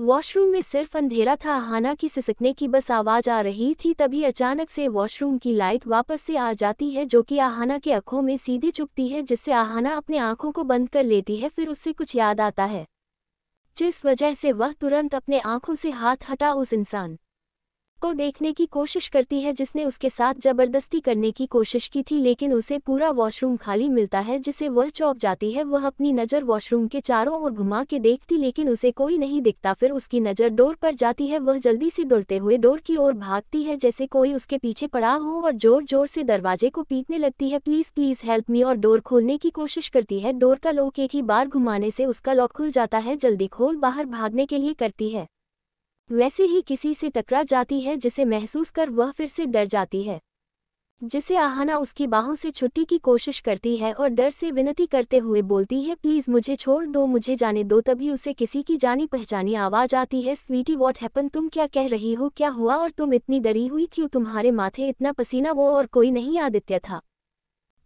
Washroom में सिर्फ अंधेरा था हाना की सिसकने की बस आवाज आ रही थी तभी अचानक से वॉशरूम की लाइट वापस से आ जाती है जो कि आहाना के आंखों में सीधी चुपती है जिससे आहाना अपने आंखों को बंद कर लेती है फिर उससे कुछ याद आता है जिस वजह से वह तुरंत अपने आंखों से हाथ हटा उस इंसान को देखने की कोशिश करती है जिसने उसके साथ जबरदस्ती करने की कोशिश की थी लेकिन उसे पूरा वॉशरूम खाली मिलता है जिसे वह चौंक जाती है वह अपनी नज़र वॉशरूम के चारों ओर घुमा के देखती लेकिन उसे कोई नहीं दिखता फिर उसकी नज़र डोर पर जाती है वह जल्दी से दौड़ते हुए डोर की ओर भागती है जैसे कोई उसके पीछे पड़ा हो और जोर जोर से दरवाजे को पीटने लगती है प्लीज़ प्लीज़ हेल्प मी और डोर खोलने की कोशिश करती है डोर का लोक एक ही बार घुमाने से उसका लॉक खुल जाता है जल्दी खोल बाहर भागने के लिए करती है वैसे ही किसी से टकरा जाती है जिसे महसूस कर वह फिर से डर जाती है जिसे आहाना उसकी बाहों से छुट्टी की कोशिश करती है और डर से विनती करते हुए बोलती है प्लीज़ मुझे छोड़ दो मुझे जाने दो तभी उसे किसी की जानी पहचानी आवाज़ आती है स्वीटी वॉट हैपन तुम क्या कह रही हो क्या हुआ और तुम इतनी डरी हुई क्यों तुम्हारे माथे इतना पसीना वो और कोई नहीं आदित्य था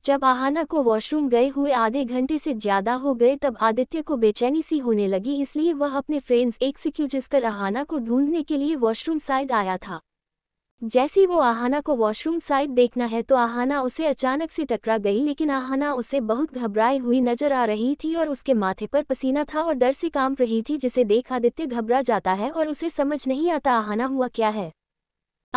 जब आहाना को वॉशरूम गए हुए आधे घंटे से ज्यादा हो गए तब आदित्य को बेचैनी सी होने लगी इसलिए वह अपने फ्रेंड्स एक क्यों जिसकर आहाना को ढूंढने के लिए वॉशरूम साइड आया था जैसे वो आहाना को वॉशरूम साइड देखना है तो आहाना उसे अचानक से टकरा गई लेकिन आहाना उसे बहुत घबराई हुई नजर आ रही थी और उसके माथे पर पसीना था और डर से काम रही थी जिसे देख आदित्य घबरा जाता है और उसे समझ नहीं आता आहाना हुआ क्या है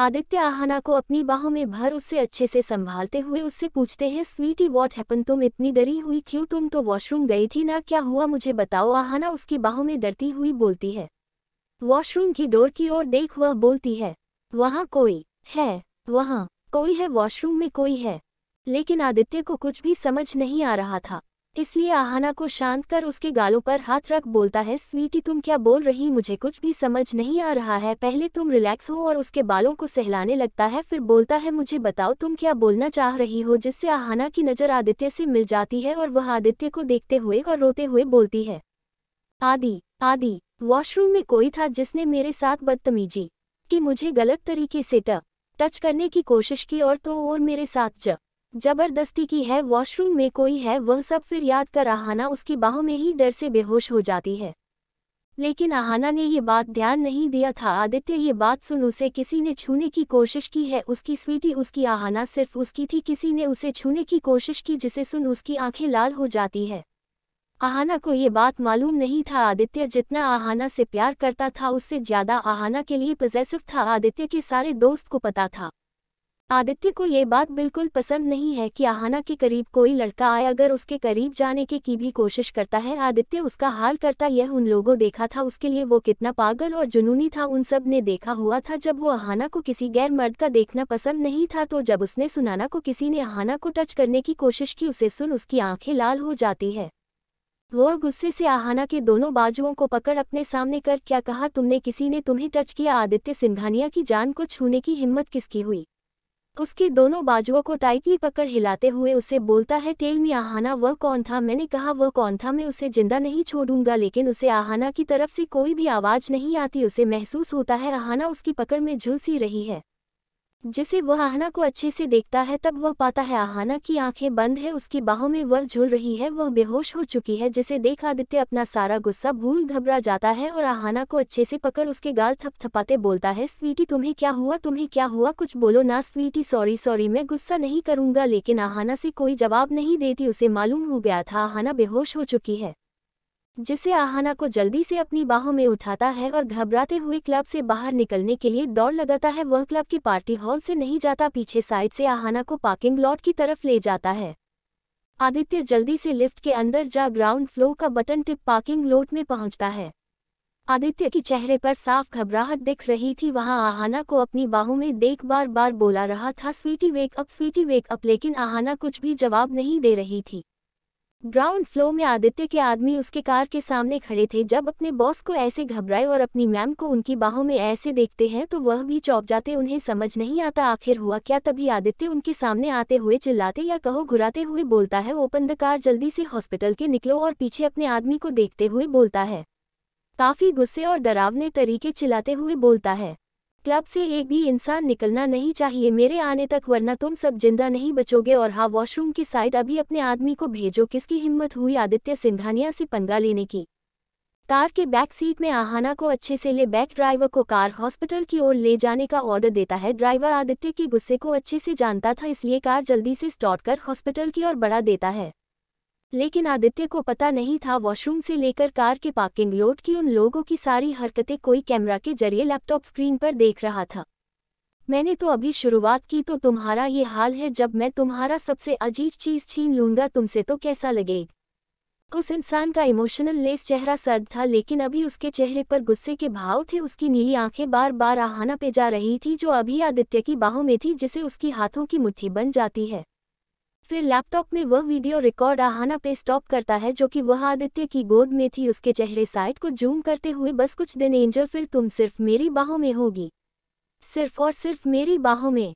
आदित्य आहाना को अपनी बाहों में भर उसे अच्छे से संभालते हुए उससे पूछते हैं स्वीटी वॉट हैपन तुम इतनी डरी हुई क्यों तुम तो वॉशरूम गई थी ना क्या हुआ मुझे बताओ आहाना उसकी बाहों में डरती हुई बोलती है वॉशरूम की डोर की ओर देख वह बोलती है वहाँ कोई है वहाँ कोई है वॉशरूम में कोई है लेकिन आदित्य को कुछ भी समझ नहीं आ रहा था इसलिए आहाना को शांत कर उसके गालों पर हाथ रख बोलता है स्वीटी तुम क्या बोल रही मुझे कुछ भी समझ नहीं आ रहा है पहले तुम रिलैक्स हो और उसके बालों को सहलाने लगता है फिर बोलता है मुझे बताओ तुम क्या बोलना चाह रही हो जिससे आहाना की नज़र आदित्य से मिल जाती है और वह आदित्य को देखते हुए और रोते हुए बोलती है आदि आदि वॉशरूम में कोई था जिसने मेरे साथ बदतमीजी कि मुझे गलत तरीके से टच करने की कोशिश की और तो और मेरे साथ ज जबरदस्ती की है वॉशरूम में कोई है वह सब फिर याद कर आहाना उसकी बाहों में ही डर से बेहोश हो जाती है लेकिन आहाना ने ये बात ध्यान नहीं दिया था आदित्य ये बात सुन उसे किसी ने छूने की कोशिश की है उसकी स्वीटी उसकी आहाना सिर्फ उसकी थी किसी ने उसे छूने की कोशिश की जिसे सुन उसकी आंखें लाल हो जाती है आहाना को ये बात मालूम नहीं था आदित्य जितना आहाना से प्यार करता था उससे ज़्यादा आहाना के लिए पजेसिव था आदित्य के सारे दोस्त को पता था आदित्य को ये बात बिल्कुल पसंद नहीं है कि आहाना के करीब कोई लड़का आए अगर उसके करीब जाने की, की भी कोशिश करता है आदित्य उसका हाल करता यह उन लोगों देखा था उसके लिए वो कितना पागल और जुनूनी था उन सब ने देखा हुआ था जब वो आहाना को किसी गैर मर्द का देखना पसंद नहीं था तो जब उसने सुनाना को किसी ने आहाना को टच करने की कोशिश की उसे सुन उसकी आंखें लाल हो जाती है वो गुस्से से आहाना के दोनों बाजुओं को पकड़ अपने सामने कर क्या कहा तुमने किसी ने तुम्हें टच किया आदित्य सिंघानिया की जान को छूने की हिम्मत किसकी हुई उसके दोनों बाजुओं को टाइटली पकड़ हिलाते हुए उसे बोलता है टेल मी आहाना वह कौन था मैंने कहा वह कौन था मैं उसे जिंदा नहीं छोड़ूंगा लेकिन उसे आहाना की तरफ से कोई भी आवाज़ नहीं आती उसे महसूस होता है आहाना उसकी पकड़ में झुलसी रही है जिसे वह आहना को अच्छे से देखता है तब वह पाता है आहना की आंखें बंद है उसकी बाहों में वह झूल रही है वह बेहोश हो चुकी है जिसे देख आदित्य अपना सारा गुस्सा भूल घबरा जाता है और आहना को अच्छे से पकड़ उसके गाल थपथपाते बोलता है स्वीटी तुम्हें क्या हुआ तुम्हें क्या हुआ कुछ बोलो ना स्वीटी सॉरी सॉरी मैं गुस्सा नहीं करूंगा लेकिन आहाना से कोई जवाब नहीं देती उसे मालूम हो गया था आहाना बेहोश हो चुकी है जिसे आहाना को जल्दी से अपनी बाहों में उठाता है और घबराते हुए क्लब से बाहर निकलने के लिए दौड़ लगाता है वह क्लब की पार्टी हॉल से नहीं जाता पीछे साइड से आहाना को पार्किंग लॉट की तरफ ले जाता है आदित्य जल्दी से लिफ्ट के अंदर जा ग्राउंड फ्लोर का बटन टिप पार्किंग लॉट में पहुंचता है आदित्य के चेहरे पर साफ घबराहट दिख रही थी वहां आहाना को अपनी बाहों में देख बार बार बोला रहा था sweetie wake up sweetie wake up लेकिन आहाना कुछ भी जवाब नहीं दे रही थी ग्राउंड फ्लो में आदित्य के आदमी उसके कार के सामने खड़े थे जब अपने बॉस को ऐसे घबराए और अपनी मैम को उनकी बाहों में ऐसे देखते हैं तो वह भी चौंक जाते उन्हें समझ नहीं आता आखिर हुआ क्या तभी आदित्य उनके सामने आते हुए चिल्लाते या कहो घुराते हुए बोलता है ओपन द कार जल्दी से हॉस्पिटल के निकलो और पीछे अपने आदमी को देखते हुए बोलता है काफी गुस्से और डरावने तरीके चिल्लाते हुए बोलता है क्लब से एक भी इंसान निकलना नहीं चाहिए मेरे आने तक वरना तुम सब जिंदा नहीं बचोगे और हाँ वॉशरूम की साइड अभी अपने आदमी को भेजो किसकी हिम्मत हुई आदित्य सिंघानिया से पंगा लेने की कार के बैक सीट में आहाना को अच्छे से ले बैक ड्राइवर को कार हॉस्पिटल की ओर ले जाने का ऑर्डर देता है ड्राइवर आदित्य के गुस्से को अच्छे से जानता था इसलिए कार जल्दी से स्टॉट कर हॉस्पिटल की ओर बढ़ा देता है लेकिन आदित्य को पता नहीं था वॉशरूम से लेकर कार के पार्किंग लोड की उन लोगों की सारी हरकतें कोई कैमरा के जरिए लैपटॉप स्क्रीन पर देख रहा था मैंने तो अभी शुरुआत की तो तुम्हारा ये हाल है जब मैं तुम्हारा सबसे अजीब चीज छीन लूंगा तुमसे तो कैसा लगेगा उस इंसान का इमोशनल लेस चेहरा सर्द था लेकिन अभी उसके चेहरे पर गुस्से के भाव थे उसकी नीली आंखें बार बार आहाना पे जा रही थी जो अभी आदित्य की बाहों में थी जिसे उसकी हाथों की मुट्ठी बन जाती है फिर लैपटॉप में वह वीडियो रिकॉर्ड आहाना पे स्टॉप करता है जो कि वह आदित्य की गोद में थी उसके चेहरे साइड को जूम करते हुए बस कुछ दिन एंजल फिर तुम सिर्फ मेरी बाहों में होगी सिर्फ और सिर्फ मेरी बाहों में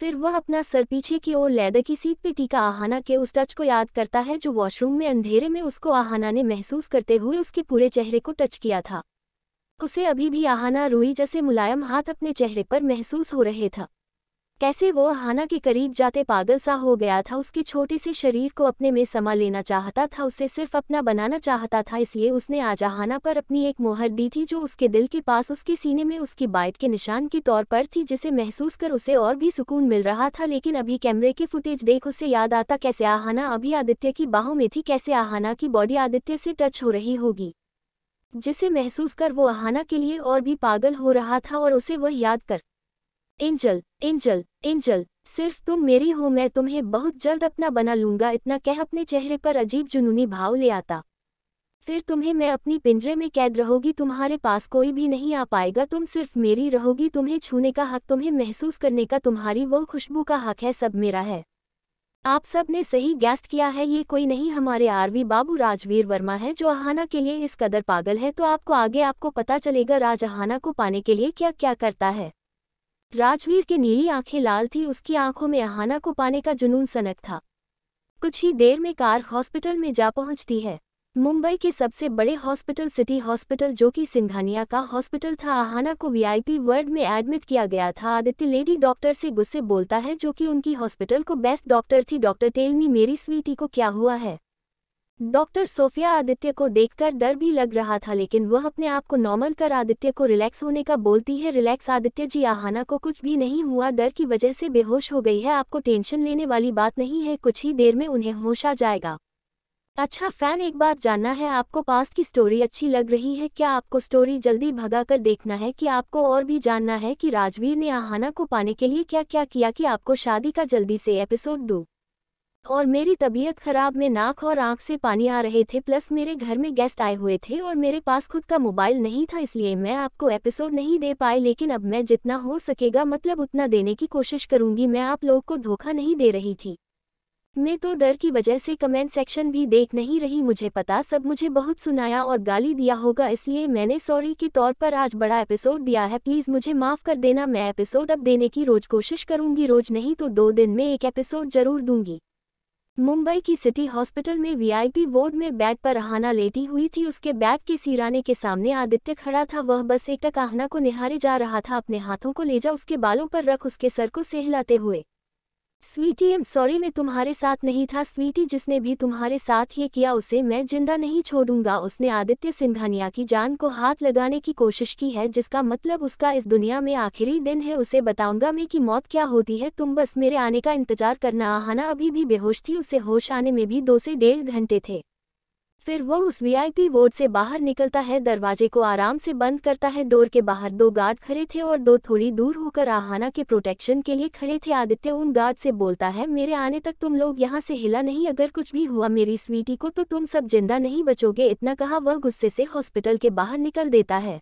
फिर वह अपना सर पीछे की ओर लैदर की सीट पे टीका आहाना के उस टच को याद करता है जो वॉशरूम में अंधेरे में उसको आहाना ने महसूस करते हुए उसके पूरे चेहरे को टच किया था उसे अभी भी आहाना रोई जैसे मुलायम हाथ अपने चेहरे पर महसूस हो रहे था कैसे वो हाना के करीब जाते पागल सा हो गया था उसके छोटे से शरीर को अपने में समा लेना चाहता था उसे सिर्फ अपना बनाना चाहता था इसलिए उसने आजहाना पर अपनी एक मोहर दी थी जो उसके दिल के पास उसके सीने में उसकी बाइट के निशान के तौर पर थी जिसे महसूस कर उसे और भी सुकून मिल रहा था लेकिन अभी कैमरे के फुटेज देख उसे याद आता कैसे आहाना अभी आदित्य की बाहों में थी कैसे आहाना की बॉडी आदित्य से टच हो रही होगी जिसे महसूस कर वो आहाना के लिए और भी पागल हो रहा था और उसे वह याद कर एंजल एंजल एंजल सिर्फ तुम मेरी हो मैं तुम्हें बहुत जल्द अपना बना लूंगा इतना कह अपने चेहरे पर अजीब जुनूनी भाव ले आता फिर तुम्हें मैं अपनी पिंजरे में कैद रहोगी तुम्हारे पास कोई भी नहीं आ पाएगा तुम सिर्फ मेरी रहोगी तुम्हें छूने का हक तुम्हें महसूस करने का तुम्हारी वो खुशबू का हक है सब मेरा है आप सब ने सही गेस्ट किया है ये कोई नहीं हमारे आरवी बाबू राजवीर वर्मा है जो अहाना के लिए इस कदर पागल है तो आपको आगे आपको पता चलेगा राज अहाना को पाने के लिए क्या क्या करता है राजवीर की नीली आंखें लाल थी उसकी आंखों में अहाना को पाने का जुनून सनक था कुछ ही देर में कार हॉस्पिटल में जा पहुंचती है मुंबई के सबसे बड़े हॉस्पिटल सिटी हॉस्पिटल जो कि सिंघानिया का हॉस्पिटल था आहाना को वीआईपी वार्ड में एडमिट किया गया था आदित्य लेडी डॉक्टर से गुस्से बोलता है जो कि उनकी हॉस्पिटल को बेस्ट डॉक्टर थी डॉक्टर टेलमी मेरी स्वीटी को क्या हुआ है डॉक्टर सोफिया आदित्य को देखकर डर भी लग रहा था लेकिन वह अपने आप को नॉर्मल कर आदित्य को रिलैक्स होने का बोलती है रिलैक्स आदित्य जी आहाना को कुछ भी नहीं हुआ डर की वजह से बेहोश हो गई है आपको टेंशन लेने वाली बात नहीं है कुछ ही देर में उन्हें होश आ जाएगा अच्छा फैन एक बात जानना है आपको पास की स्टोरी अच्छी लग रही है क्या आपको स्टोरी जल्दी भगा कर देखना है कि आपको और भी जानना है कि राजवीर ने आहाना को पाने के लिए क्या क्या किया कि आपको शादी का जल्दी से एपिसोड दो और मेरी तबीयत खराब में नाक और आंख से पानी आ रहे थे प्लस मेरे घर में गेस्ट आए हुए थे और मेरे पास खुद का मोबाइल नहीं था इसलिए मैं आपको एपिसोड नहीं दे पाई लेकिन अब मैं जितना हो सकेगा मतलब उतना देने की कोशिश करूंगी मैं आप लोग को धोखा नहीं दे रही थी मैं तो डर की वजह से कमेंट सेक्शन भी देख नहीं रही मुझे पता सब मुझे बहुत सुनाया और गाली दिया होगा इसलिए मैंने सॉरी के तौर पर आज बड़ा एपिसोड दिया है प्लीज़ मुझे माफ़ कर देना मैं एपिसोड अब देने की रोज़ कोशिश करूंगी रोज़ नहीं तो दो दिन में एक एपिसोड ज़रूर दूंगी मुंबई की सिटी हॉस्पिटल में वीआईपी वार्ड में बेड पर अहाना लेटी हुई थी उसके बैग के सिराने के सामने आदित्य खड़ा था वह बस एकटक आहना को निहारे जा रहा था अपने हाथों को ले जा उसके बालों पर रख उसके सर को सहलाते हुए स्वीटी एम सॉरी मैं तुम्हारे साथ नहीं था स्वीटी जिसने भी तुम्हारे साथ ये किया उसे मैं जिंदा नहीं छोड़ूंगा उसने आदित्य सिंघानिया की जान को हाथ लगाने की कोशिश की है जिसका मतलब उसका इस दुनिया में आखिरी दिन है उसे बताऊंगा मैं कि मौत क्या होती है तुम बस मेरे आने का इंतजार करना आहाना अभी भी बेहोश थी उसे होश आने में भी दो से डेढ़ घंटे थे फिर वह उस वीआईपी वार्ड से बाहर निकलता है दरवाजे को आराम से बंद करता है डोर के बाहर दो गार्ड खड़े थे और दो थोड़ी दूर होकर आहाना के प्रोटेक्शन के लिए खड़े थे आदित्य उन गार्ड से बोलता है मेरे आने तक तुम लोग यहाँ से हिला नहीं अगर कुछ भी हुआ मेरी स्वीटी को तो तुम सब जिंदा नहीं बचोगे इतना कहा वह गुस्से से हॉस्पिटल के बाहर निकल देता है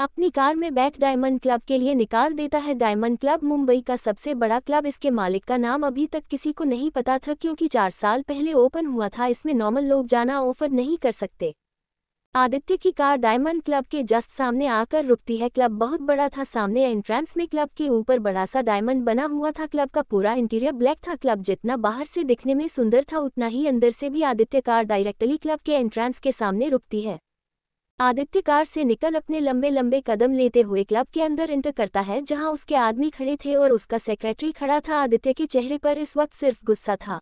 अपनी कार में बैठ डायमंड क्लब के लिए निकाल देता है डायमंड क्लब मुंबई का सबसे बड़ा क्लब इसके मालिक का नाम अभी तक किसी को नहीं पता था क्योंकि चार साल पहले ओपन हुआ था इसमें नॉर्मल लोग जाना ऑफर नहीं कर सकते आदित्य की कार डायमंड क्लब के जस्ट सामने आकर रुकती है क्लब बहुत बड़ा था सामने एंट्रेंस में क्लब के ऊपर बड़ा सा डायमंड बना हुआ था क्लब का पूरा इंटीरियर ब्लैक था क्लब जितना बाहर से दिखने में सुंदर था उतना ही अंदर से भी आदित्य कार डायरेक्टली क्लब के एंट्रेंस के सामने रुकती है आदित्य कार से निकल अपने लंबे लंबे कदम लेते हुए क्लब के अंदर एंटर करता है जहां उसके आदमी खड़े थे और उसका सेक्रेटरी खड़ा था आदित्य के चेहरे पर इस वक्त सिर्फ गुस्सा था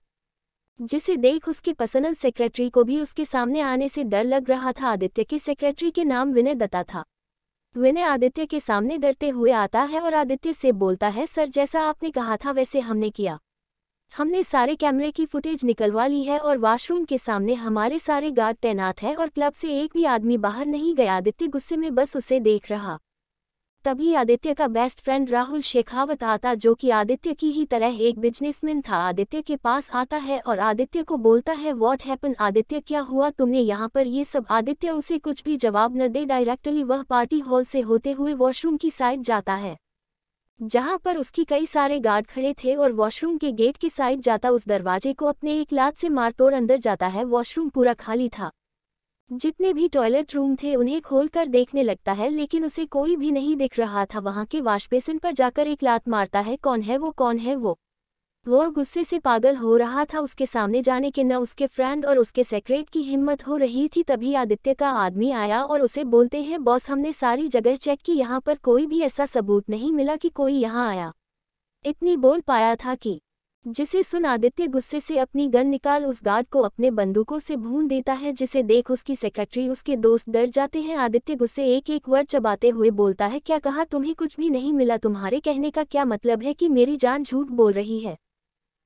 जिसे देख उसके पर्सनल सेक्रेटरी को भी उसके सामने आने से डर लग रहा था आदित्य के सेक्रेटरी के नाम विनय दत्ता था विनय आदित्य के सामने डरते हुए आता है और आदित्य से बोलता है सर जैसा आपने कहा था वैसे हमने किया हमने सारे कैमरे की फुटेज निकलवा ली है और वॉशरूम के सामने हमारे सारे गार्ड तैनात हैं और क्लब से एक भी आदमी बाहर नहीं गया आदित्य गुस्से में बस उसे देख रहा तभी आदित्य का बेस्ट फ्रेंड राहुल शेखावत आता जो कि आदित्य की ही तरह एक बिजनेसमैन था आदित्य के पास आता है और आदित्य को बोलता है व्हाट हैपन आदित्य क्या हुआ तुमने यहाँ पर ये सब आदित्य उसे कुछ भी जवाब न दे डायरेक्टली वह पार्टी हॉल से होते हुए वॉशरूम की साइड जाता है जहां पर उसकी कई सारे गार्ड खड़े थे और वॉशरूम के गेट की साइड जाता उस दरवाजे को अपने एक लात से मारतोड़ अंदर जाता है वॉशरूम पूरा खाली था जितने भी टॉयलेट रूम थे उन्हें खोलकर देखने लगता है लेकिन उसे कोई भी नहीं दिख रहा था वहां के वाशबेसिन पर जाकर एक लात मारता है कौन है वो कौन है वो वह गुस्से से पागल हो रहा था उसके सामने जाने के न उसके फ्रेंड और उसके सेक्रेट की हिम्मत हो रही थी तभी आदित्य का आदमी आया और उसे बोलते हैं बॉस हमने सारी जगह चेक की यहाँ पर कोई भी ऐसा सबूत नहीं मिला कि कोई यहाँ आया इतनी बोल पाया था कि जिसे सुन आदित्य गुस्से से अपनी गन निकाल उस गार्ड को अपने बंदूकों से भून देता है जिसे देख उसकी सेक्रेटरी उसके दोस्त डर जाते हैं आदित्य गुस्से एक एक वर्ड चबाते हुए बोलता है क्या कहा तुम्हें कुछ भी नहीं मिला तुम्हारे कहने का क्या मतलब है कि मेरी जान झूठ बोल रही है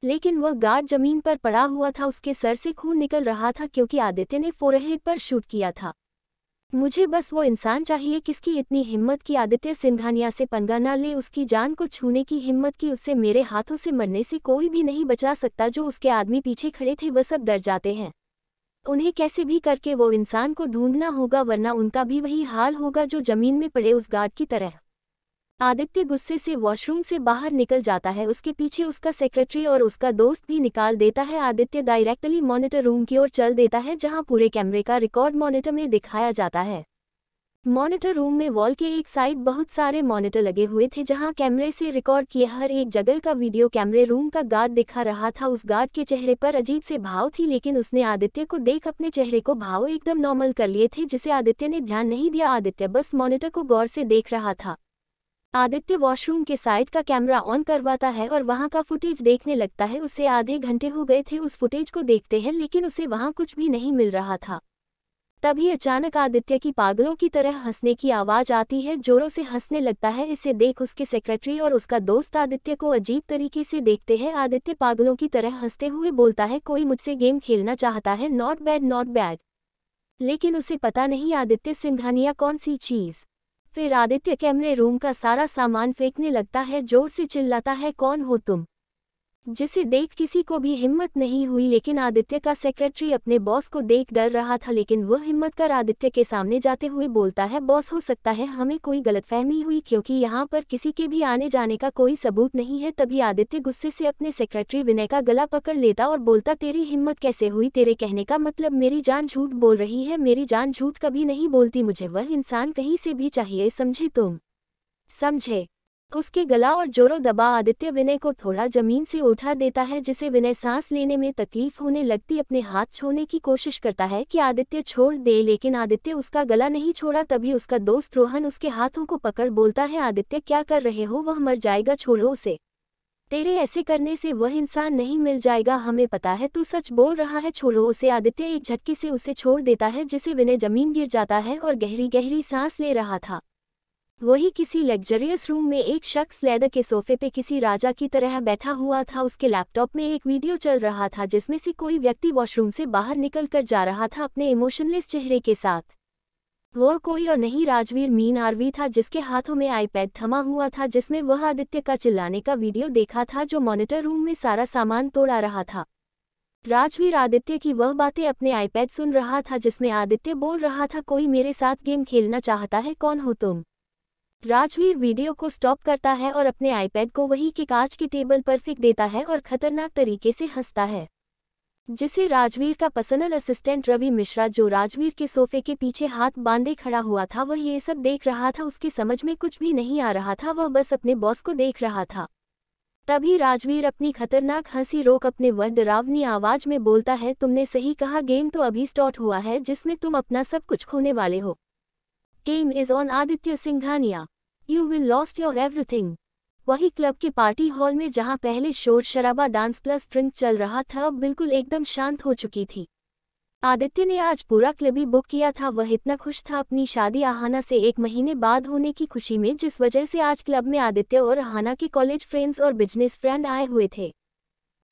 लेकिन वह गार्ड जमीन पर पड़ा हुआ था उसके सर से खून निकल रहा था क्योंकि आदित्य ने फोरहेड पर शूट किया था मुझे बस वो इंसान चाहिए किसकी इतनी हिम्मत की आदित्य सिंघानिया से पंगा न ले उसकी जान को छूने की हिम्मत की उससे मेरे हाथों से मरने से कोई भी नहीं बचा सकता जो उसके आदमी पीछे खड़े थे वह सब डर जाते हैं उन्हें कैसे भी करके वो इंसान को ढूंढना होगा वरना उनका भी वही हाल होगा जो जमीन में पड़े उस गार्ड की तरह आदित्य गुस्से से वॉशरूम से बाहर निकल जाता है उसके पीछे उसका सेक्रेटरी और उसका दोस्त भी निकाल देता है आदित्य डायरेक्टली मॉनिटर रूम की ओर चल देता है जहां पूरे कैमरे का रिकॉर्ड मॉनिटर में दिखाया जाता है मॉनिटर रूम में वॉल के एक साइड बहुत सारे मॉनिटर लगे हुए थे जहां कैमरे से रिकॉर्ड किए हर एक जगह का वीडियो कैमरे रूम का गार्ड दिखा रहा था उस गार्ड के चेहरे पर अजीब से भाव थी लेकिन उसने आदित्य को देख अपने चेहरे को भाव एकदम नॉर्मल कर लिए थे जिसे आदित्य ने ध्यान नहीं दिया आदित्य बस मॉनिटर को गौर से देख रहा था आदित्य वॉशरूम के साइड का कैमरा ऑन करवाता है और वहां का फुटेज देखने लगता है उसे आधे घंटे हो गए थे उस फुटेज को देखते हैं लेकिन उसे वहां कुछ भी नहीं मिल रहा था तभी अचानक आदित्य की पागलों की तरह हंसने की आवाज आती है जोरों से हंसने लगता है इसे देख उसके सेक्रेटरी और उसका दोस्त आदित्य को अजीब तरीके से देखते हैं आदित्य पागलों की तरह हंसते हुए बोलता है कोई मुझसे गेम खेलना चाहता है नॉट बैड नॉट बैड लेकिन उसे पता नहीं आदित्य सिंघानिया कौन सी चीज़ फिर आदित्य कैमरे रूम का सारा सामान फेंकने लगता है जोर से चिल्लाता है कौन हो तुम जिसे देख किसी को भी हिम्मत नहीं हुई लेकिन आदित्य का सेक्रेटरी अपने बॉस को देख डर रहा था लेकिन वह हिम्मत कर आदित्य के सामने जाते हुए बोलता है बॉस हो सकता है हमें कोई गलतफहमी हुई क्योंकि यहाँ पर किसी के भी आने जाने का कोई सबूत नहीं है तभी आदित्य गुस्से से अपने सेक्रेटरी विनय का गला पकड़ लेता और बोलता तेरी हिम्मत कैसे हुई तेरे कहने का मतलब मेरी जान झूठ बोल रही है मेरी जान झूठ कभी नहीं बोलती मुझे वह इंसान कहीं से भी चाहिए समझे तुम समझे उसके गला और जोरों दबा आदित्य विनय को थोड़ा जमीन से उठा देता है जिसे विनय सांस लेने में तकलीफ होने लगती अपने हाथ छोड़ने की कोशिश करता है कि आदित्य छोड़ दे लेकिन आदित्य उसका गला नहीं छोड़ा तभी उसका दोस्त रोहन उसके हाथों को पकड़ बोलता है आदित्य क्या कर रहे हो वह मर जाएगा छोड़ो उसे तेरे ऐसे करने से वह इंसान नहीं मिल जाएगा हमें पता है तू सच बोल रहा है छोड़ो उसे आदित्य एक झटके से उसे छोड़ देता है जिसे विनय जमीन गिर जाता है और गहरी गहरी सांस ले रहा था वही किसी लग्जरियस रूम में एक शख्स लेदर के सोफे पे किसी राजा की तरह बैठा हुआ था उसके लैपटॉप में एक वीडियो चल रहा था जिसमें से कोई व्यक्ति वॉशरूम से बाहर निकल कर जा रहा था अपने इमोशनलेस चेहरे के साथ वह कोई और नहीं राजवीर मीन आरवी था जिसके हाथों में आईपैड थमा हुआ था जिसमें वह आदित्य का चिल्लाने का वीडियो देखा था जो मॉनिटर रूम में सारा सामान तोड़ा रहा था राजवीर आदित्य की वह बातें अपने आईपैड सुन रहा था जिसमें आदित्य बोल रहा था कोई मेरे साथ गेम खेलना चाहता है कौन हो तुम राजवीर वीडियो को स्टॉप करता है और अपने आईपैड को वही के कांच के टेबल पर फेंक देता है और खतरनाक तरीके से हंसता है जिसे राजवीर का पर्सनल असिस्टेंट रवि मिश्रा जो राजवीर के सोफे के पीछे हाथ बांधे खड़ा हुआ था वह ये सब देख रहा था उसकी समझ में कुछ भी नहीं आ रहा था वह बस अपने बॉस को देख रहा था तभी राजवीर अपनी खतरनाक हंसी रोक अपने वह डरावनी आवाज में बोलता है तुमने सही कहा गेम तो अभी स्टॉट हुआ है जिसमें तुम अपना सब कुछ खोने वाले हो game is on Aditya Singhania. You will lost your everything. वही क्लब के पार्टी हॉल में जहां पहले शोर शराबा डांस प्लस ड्रिंक चल रहा था अब बिल्कुल एकदम शांत हो चुकी थी आदित्य ने आज पूरा क्लब ही बुक किया था वह इतना खुश था अपनी शादी आहाना से एक महीने बाद होने की खुशी में जिस वजह से आज क्लब में आदित्य और आहाना के कॉलेज फ्रेंड्स और बिजनेस फ्रेंड आए हुए थे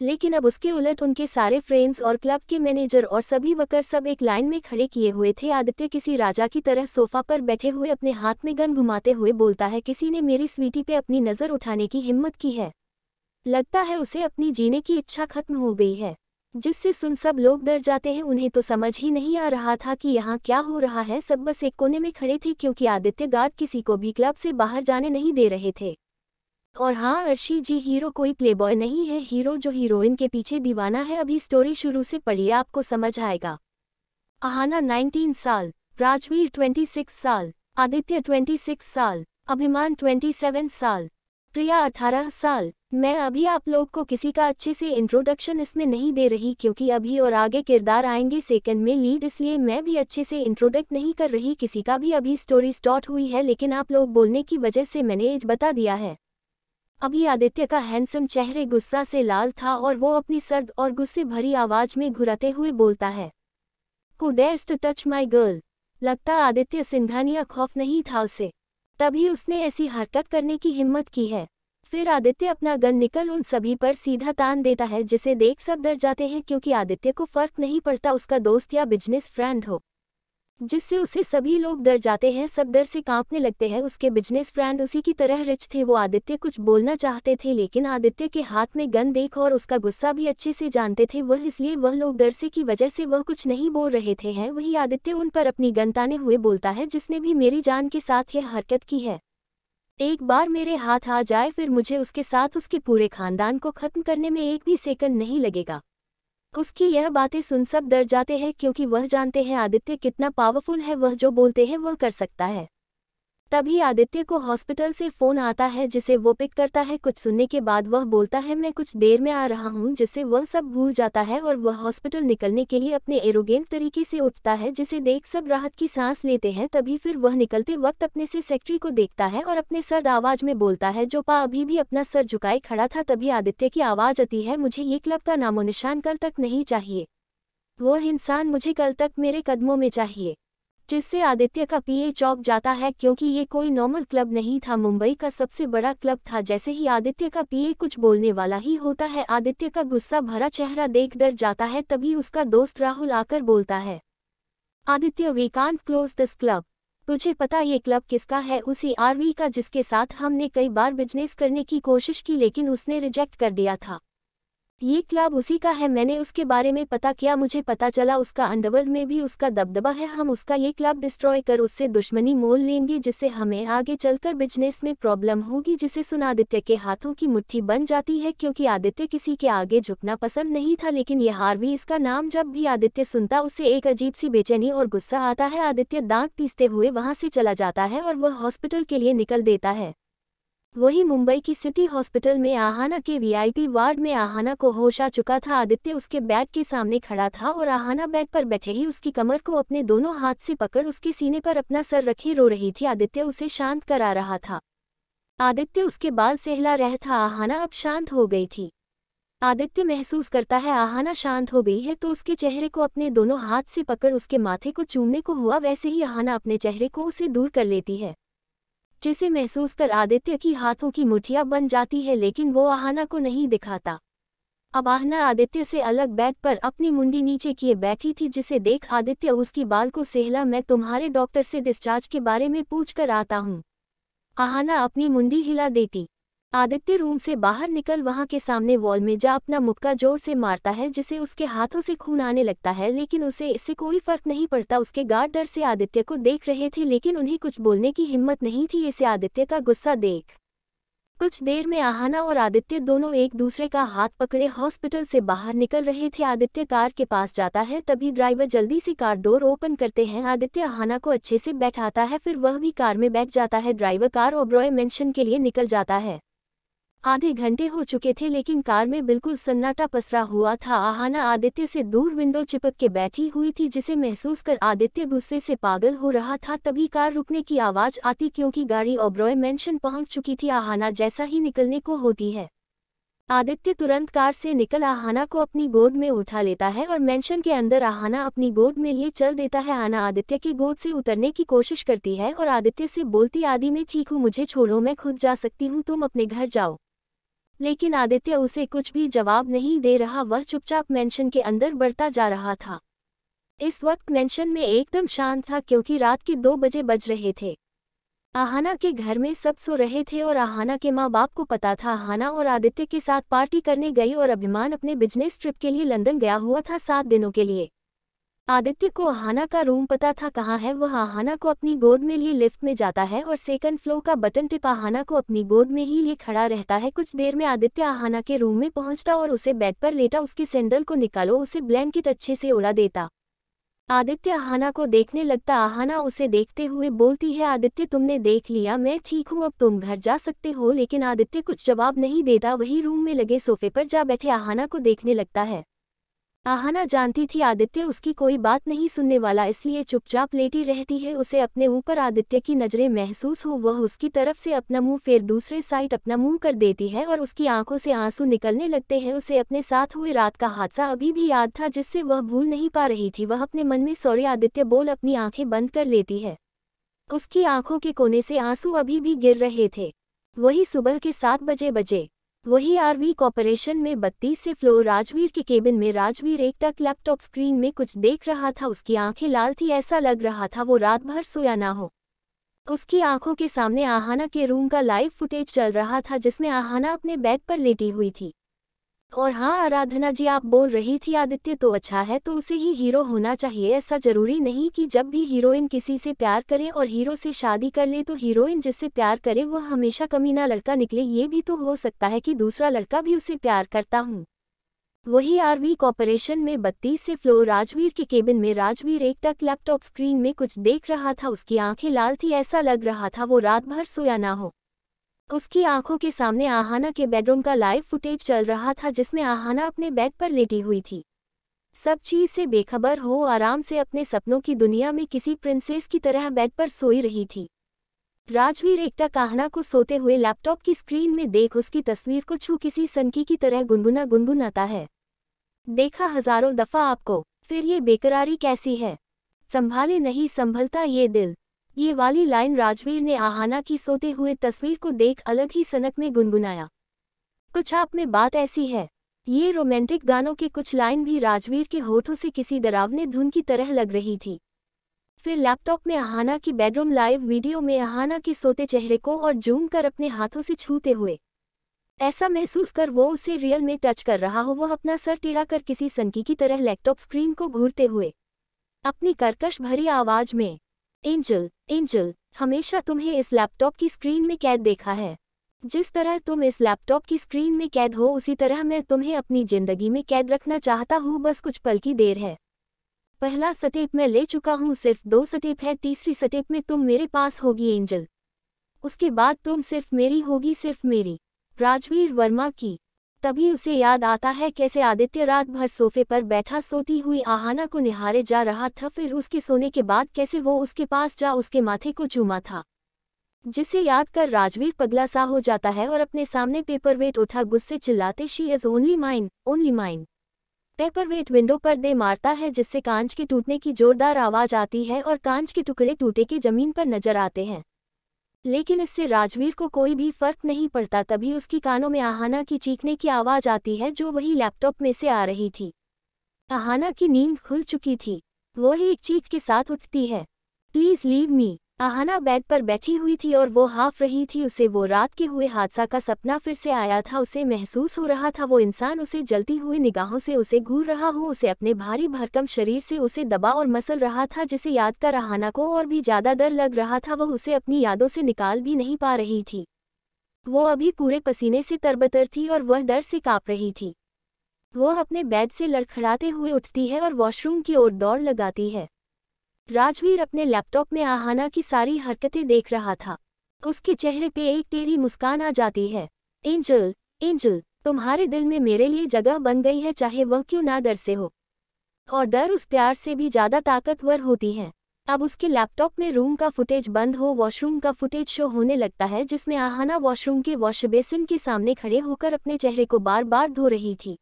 लेकिन अब उसके उलट उनके सारे फ्रेंड्स और क्लब के मैनेजर और सभी वकर सब एक लाइन में खड़े किए हुए थे आदित्य किसी राजा की तरह सोफा पर बैठे हुए अपने हाथ में गन घुमाते हुए बोलता है किसी ने मेरी स्वीटी पे अपनी नज़र उठाने की हिम्मत की है लगता है उसे अपनी जीने की इच्छा खत्म हो गई है जिससे सुन सब लोग डर जाते हैं उन्हें तो समझ ही नहीं आ रहा था कि यहाँ क्या हो रहा है सब बस एक कोने में खड़े थे क्योंकि आदित्य गार्ड किसी को भी क्लब से बाहर जाने नहीं दे रहे थे और हाँ अर्शी जी हीरो कोई प्लेबॉय नहीं है हीरो जो हीरोइन के पीछे दीवाना है अभी स्टोरी शुरू से पढ़िए आपको समझ आएगा आहाना 19 साल राजवीर 26 साल आदित्य 26 साल अभिमान 27 साल प्रिया 18 साल मैं अभी आप लोग को किसी का अच्छे से इंट्रोडक्शन इसमें नहीं दे रही क्योंकि अभी और आगे किरदार आएंगे सेकंड में लीड इसलिए मैं भी अच्छे से इंट्रोडक्ट नहीं कर रही किसी का भी अभी स्टोरी स्टार्ट हुई है लेकिन आप लोग बोलने की वजह से मैंने एज बता दिया है अभी आदित्य का हैंडसम चेहरे गुस्सा से लाल था और वो अपनी सर्द और गुस्से भरी आवाज में घुराते हुए बोलता है who dares to touch my girl लगता आदित्य सिंघानिया खौफ नहीं था उसे तभी उसने ऐसी हरकत करने की हिम्मत की है फिर आदित्य अपना गन निकल उन सभी पर सीधा तान देता है जिसे देख सब डर जाते हैं क्योंकि आदित्य को फर्क नहीं पड़ता उसका दोस्त या बिजनेस फ्रेंड हो जिससे उसे सभी लोग डर जाते हैं सब डर से कांपने लगते हैं उसके बिजनेस फ्रेंड उसी की तरह रिच थे वो आदित्य कुछ बोलना चाहते थे लेकिन आदित्य के हाथ में गन देख और उसका गुस्सा भी अच्छे से जानते थे वह इसलिए वह लोग डर से की वजह से वह कुछ नहीं बोल रहे थे हैं वही आदित्य उन पर अपनी गन ताने हुए बोलता है जिसने भी मेरी जान के साथ यह हरकत की है एक बार मेरे हाथ आ जाए फिर मुझे उसके साथ उसके पूरे खानदान को खत्म करने में एक भी सेकंड नहीं लगेगा उसकी यह बातें सुन सब डर जाते हैं क्योंकि वह जानते हैं आदित्य कितना पावरफुल है वह जो बोलते हैं वह कर सकता है तभी आदित्य को हॉस्पिटल से फोन आता है जिसे वो पिक करता है कुछ सुनने के बाद वह बोलता है मैं कुछ देर में आ रहा हूँ जिससे वह सब भूल जाता है और वह हॉस्पिटल निकलने के लिए अपने एरोगेन तरीके से उठता है जिसे देख सब राहत की सांस लेते हैं तभी फिर वह निकलते वक्त अपने से सेक्रेटरी को देखता है और अपने सर्द आवाज में बोलता है जो पा अभी भी अपना सर झुकाए खड़ा था तभी आदित्य की आवाज आती है मुझे ये क्लब का नामो निशान कल तक नहीं चाहिए वह इंसान मुझे कल तक मेरे कदमों में चाहिए जिससे आदित्य का पीए चौक जाता है क्योंकि ये कोई नॉर्मल क्लब नहीं था मुंबई का सबसे बड़ा क्लब था जैसे ही आदित्य का पीए कुछ बोलने वाला ही होता है आदित्य का गुस्सा भरा चेहरा देख डर जाता है तभी उसका दोस्त राहुल आकर बोलता है Aditya we can't close this club तुझे पता ये क्लब किसका है उसी आरवी का जिसके साथ हमने कई बार बिजनेस करने की कोशिश की लेकिन उसने रिजेक्ट कर दिया था ये क्लब उसी का है मैंने उसके बारे में पता किया मुझे पता चला उसका अंडरवर्ल्ड में भी उसका दबदबा है हम उसका ये क्लब डिस्ट्रॉय कर उससे दुश्मनी मोल लेंगे जिससे हमें आगे चलकर बिजनेस में प्रॉब्लम होगी जिसे सुनादित्य के हाथों की मुट्ठी बन जाती है क्योंकि आदित्य किसी के आगे झुकना पसंद नहीं था लेकिन यह भी इसका नाम जब भी आदित्य सुनता उसे एक अजीब सी बेचैनी और गुस्सा आता है आदित्य दाँत पीसते हुए वहाँ से चला जाता है और वह हॉस्पिटल के लिए निकल देता है वही मुंबई की सिटी हॉस्पिटल में आहाना के वीआईपी वार्ड में आहाना को होश आ चुका था आदित्य उसके बैग के सामने खड़ा था और आहाना बैग पर बैठे ही उसकी कमर को अपने दोनों हाथ से पकड़ उसके सीने पर अपना सर रखे रो रही थी आदित्य उसे शांत करा रहा था आदित्य उसके बाल सहला रह था आहाना अब शांत हो गई थी आदित्य महसूस करता है आहाना शांत हो गई है तो उसके चेहरे को अपने दोनों हाथ से पकड़ उसके माथे को चूमने को हुआ वैसे ही आहाना अपने चेहरे को उसे दूर कर लेती है जिसे महसूस कर आदित्य की हाथों की मुठिया बन जाती है लेकिन वो आहना को नहीं दिखाता अब आहना आदित्य से अलग बेड पर अपनी मुंडी नीचे किए बैठी थी जिसे देख आदित्य उसकी बाल को सहला मैं तुम्हारे डॉक्टर से डिस्चार्ज के बारे में पूछ कर आता हूँ आहना अपनी मुंडी हिला देती आदित्य रूम से बाहर निकल वहां के सामने वॉल में जा अपना मुक्का जोर से मारता है जिसे उसके हाथों से खून आने लगता है लेकिन उसे इससे कोई फर्क नहीं पड़ता उसके गार्ड डर से आदित्य को देख रहे थे लेकिन उन्हें कुछ बोलने की हिम्मत नहीं थी इसे आदित्य का गुस्सा देख कुछ देर में आहाना और आदित्य दोनों एक दूसरे का हाथ पकड़े हॉस्पिटल से बाहर निकल रहे थे आदित्य कार के पास जाता है तभी ड्राइवर जल्दी से कार डोर ओपन करते हैं आदित्य आहाना को अच्छे से बैठाता है फिर वह भी कार में बैठ जाता है ड्राइवर कार और ब्रॉय मेंशन के लिए निकल जाता है आधे घंटे हो चुके थे लेकिन कार में बिल्कुल सन्नाटा पसरा हुआ था आहाना आदित्य से दूर विंडो चिपक के बैठी हुई थी जिसे महसूस कर आदित्य गुस्से से पागल हो रहा था तभी कार रुकने की आवाज आती क्योंकि गाड़ी ओब्रॉय मेंशन पहुंच चुकी थी आहाना जैसा ही निकलने को होती है आदित्य तुरंत कार से निकल आहाना को अपनी गोद में उठा लेता है और मेंशन के अंदर आहाना अपनी गोद में लिए चल देता है आना आदित्य की गोद से उतरने की कोशिश करती है और आदित्य से बोलती आदि में ठीक हूँ मुझे छोड़ो मैं खुद जा सकती हूँ तुम अपने घर जाओ लेकिन आदित्य उसे कुछ भी जवाब नहीं दे रहा वह चुपचाप मेंशन के अंदर बढ़ता जा रहा था इस वक्त मेंशन में एकदम शांत था क्योंकि रात के दो बजे बज रहे थे आहाना के घर में सब सो रहे थे और आहाना के माँ बाप को पता था आहाना और आदित्य के साथ पार्टी करने गई और अभिमान अपने बिजनेस ट्रिप के लिए लंदन गया हुआ था सात दिनों के लिए आदित्य को आहाना का रूम पता था कहाँ है वह आहाना को अपनी गोद में लिए लिफ्ट में जाता है और सेकंड फ्लोर का बटन टिप आहाना को अपनी गोद में ही लिए खड़ा रहता है कुछ देर में आदित्य आहाना के रूम में पहुंचता और उसे बेड पर लेटा उसकी सैंडल को निकालो उसे ब्लैंकेट अच्छे से उड़ा देता आदित्य आहाना को देखने लगता आहाना उसे देखते हुए बोलती है आदित्य तुमने देख लिया मैं ठीक हूँ अब तुम घर जा सकते हो लेकिन आदित्य कुछ जवाब नहीं देता वही रूम में लगे सोफे पर जा बैठे आहाना को देखने लगता है आहाना जानती थी आदित्य उसकी कोई बात नहीं सुनने वाला इसलिए चुपचाप लेटी रहती है उसे अपने ऊपर आदित्य की नज़रें महसूस हो वह उसकी तरफ से अपना मुंह फिर दूसरे साइड अपना मुंह कर देती है और उसकी आंखों से आंसू निकलने लगते हैं उसे अपने साथ हुए रात का हादसा अभी भी याद था जिससे वह भूल नहीं पा रही थी वह अपने मन में सॉरी आदित्य बोल अपनी आंखें बंद कर लेती है उसकी आंखों के कोने से आंसू अभी भी गिर रहे थे वही सुबह के सात बजे बजे वही आरवी कॉरपोरेशन में बत्तीस से फ्लोर राजवीर के केबिन में राजवीर एक टक लैपटॉप स्क्रीन में कुछ देख रहा था उसकी आंखें लाल थी ऐसा लग रहा था वो रात भर सोया ना हो उसकी आंखों के सामने आहाना के रूम का लाइव फुटेज चल रहा था जिसमें आहाना अपने बेड पर लेटी हुई थी और हाँ आराधना जी आप बोल रही थी आदित्य तो अच्छा है तो उसे ही हीरो होना चाहिए ऐसा जरूरी नहीं कि जब भी हीरोइन किसी से प्यार करे और हीरो से शादी कर ले तो हीरोइन जिससे प्यार करे वह हमेशा कमीना लड़का निकले ये भी तो हो सकता है कि दूसरा लड़का भी उसे प्यार करता हूँ वही आरवी कॉपोरेशन में बत्तीस से फ्लोर राजवीर के केबिन में राजवीर एकटक लैपटॉप स्क्रीन में कुछ देख रहा था उसकी आंखें लाल थी ऐसा लग रहा था वो रात भर सोया ना हो उसकी आंखों के सामने आहाना के बेडरूम का लाइव फुटेज चल रहा था जिसमें आहाना अपने बेड पर लेटी हुई थी सब चीज से बेखबर हो आराम से अपने सपनों की दुनिया में किसी प्रिंसेस की तरह बेड पर सोई रही थी राजवीर एकटा काहना को सोते हुए लैपटॉप की स्क्रीन में देख उसकी तस्वीर को छू किसी सनकी की तरह गुनगुना गुनगुनाता है देखा हजारों दफा आपको फिर ये बेकरारी कैसी है संभाले नहीं संभलता ये दिल ये वाली लाइन राजवीर ने आहाना की सोते हुए तस्वीर को देख अलग ही सनक में गुनगुनाया कुछ आप में बात ऐसी है ये रोमांटिक गानों के कुछ लाइन भी राजवीर के होठों से किसी डरावने धुन की तरह लग रही थी फिर लैपटॉप में अहाना की बेडरूम लाइव वीडियो में अहाना के सोते चेहरे को और जूम कर अपने हाथों से छूते हुए ऐसा महसूस कर वो उसे रियल में टच कर रहा हो वह अपना सर टेढ़ा कर किसी सनकी की तरह लैपटॉप स्क्रीन को घूरते हुए अपनी कर्कश भरी आवाज में एंजल एंजल हमेशा तुम्हें इस लैपटॉप की स्क्रीन में कैद देखा है जिस तरह तुम इस लैपटॉप की स्क्रीन में कैद हो उसी तरह मैं तुम्हें अपनी जिंदगी में कैद रखना चाहता हूँ बस कुछ पल की देर है पहला सटेप मैं ले चुका हूँ सिर्फ दो सटेप है तीसरी सटेप में तुम मेरे पास होगी एंजल उसके बाद तुम सिर्फ मेरी होगी सिर्फ मेरी राजवीर वर्मा की तभी उसे याद आता है कैसे आदित्य रात भर सोफे पर बैठा सोती हुई आहाना को निहारे जा रहा था फिर उसके सोने के बाद कैसे वो उसके पास जा उसके माथे को चूमा था जिसे याद कर राजवीर पगला सा हो जाता है और अपने सामने पेपरवेट उठा गुस्से चिल्लाते she is only mine only mine paperweight window पर दे मारता है जिससे कांच के टूटने की जोरदार आवाज आती है और कांच के टुकड़े टूटे के जमीन पर नजर आते हैं लेकिन इससे राजवीर को कोई भी फर्क नहीं पड़ता तभी उसकी कानों में आहाना की चीखने की आवाज़ आती है जो वही लैपटॉप में से आ रही थी आहाना की नींद खुल चुकी थी वो ही एक चीख के साथ उठती है please leave me Ahana bed पर बैठी हुई थी और वो हाफ रही थी उसे वो रात के हुए हादसा का सपना फिर से आया था उसे महसूस हो रहा था वो इंसान उसे जलती हुई निगाहों से उसे घूर रहा हो उसे अपने भारी भरकम शरीर से उसे दबा और मसल रहा था जिसे याद कर आहाना को और भी ज़्यादा डर लग रहा था वह उसे अपनी यादों से निकाल भी नहीं पा रही थी वो अभी पूरे पसीने से तरबतर थी और वह डर से काँप रही थी वह अपने बेड से लड़खड़ाते हुए उठती है और वॉशरूम की ओर दौड़ लगाती है राजवीर अपने लैपटॉप में आहाना की सारी हरकतें देख रहा था उसके चेहरे पे एक टेढ़ी मुस्कान आ जाती है एंजल एंजल तुम्हारे दिल में मेरे लिए जगह बन गई है चाहे वह क्यों ना डर से हो और डर उस प्यार से भी ज़्यादा ताकतवर होती है अब उसके लैपटॉप में रूम का फुटेज बंद हो वॉशरूम का फुटेज शो होने लगता है जिसमें आहाना वॉशरूम के वॉशबेसिन के सामने खड़े होकर अपने चेहरे को बार बार धो रही थी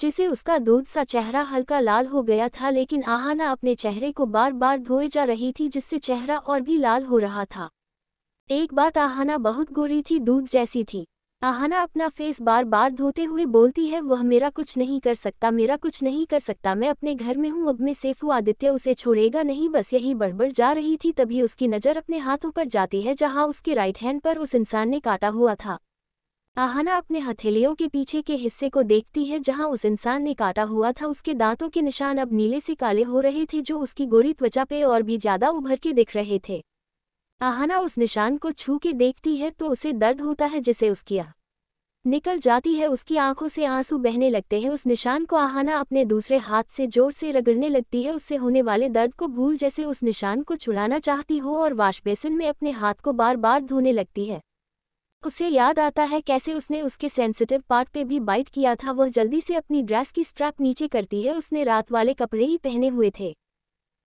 जिसे उसका दूध सा चेहरा हल्का लाल हो गया था लेकिन आहाना अपने चेहरे को बार बार धोए जा रही थी जिससे चेहरा और भी लाल हो रहा था एक बात आहाना बहुत गोरी थी दूध जैसी थी आहाना अपना फेस बार बार धोते हुए बोलती है वह मेरा कुछ नहीं कर सकता मेरा कुछ नहीं कर सकता मैं अपने घर में हूँ अब मैं सेफ हूँ आदित्य उसे छोड़ेगा नहीं बस यही बढ़बड़ जा रही थी तभी उसकी नज़र अपने हाथों पर जाती है जहाँ उसके राइट हैंड पर उस इंसान ने काटा हुआ था आहना अपने हथेलियों के पीछे के हिस्से को देखती है जहां उस इंसान ने काटा हुआ था उसके दांतों के निशान अब नीले से काले हो रहे थे जो उसकी गोरी त्वचा पे और भी ज्यादा उभर के दिख रहे थे आहना उस निशान को छू के देखती है तो उसे दर्द होता है जिसे उसकी आ निकल जाती है उसकी आंखों से आंसू बहने लगते हैं उस निशान को आहाना अपने दूसरे हाथ से जोर से रगड़ने लगती है उससे होने वाले दर्द को भूल जैसे उस निशान को छुड़ाना चाहती हो और वाशबेसिन में अपने हाथ को बार बार धोने लगती है उसे याद आता है कैसे उसने उसके सेंसिटिव पार्ट पे भी बाइट किया था वह जल्दी से अपनी ड्रेस की स्ट्रैप नीचे करती है उसने रात वाले कपड़े ही पहने हुए थे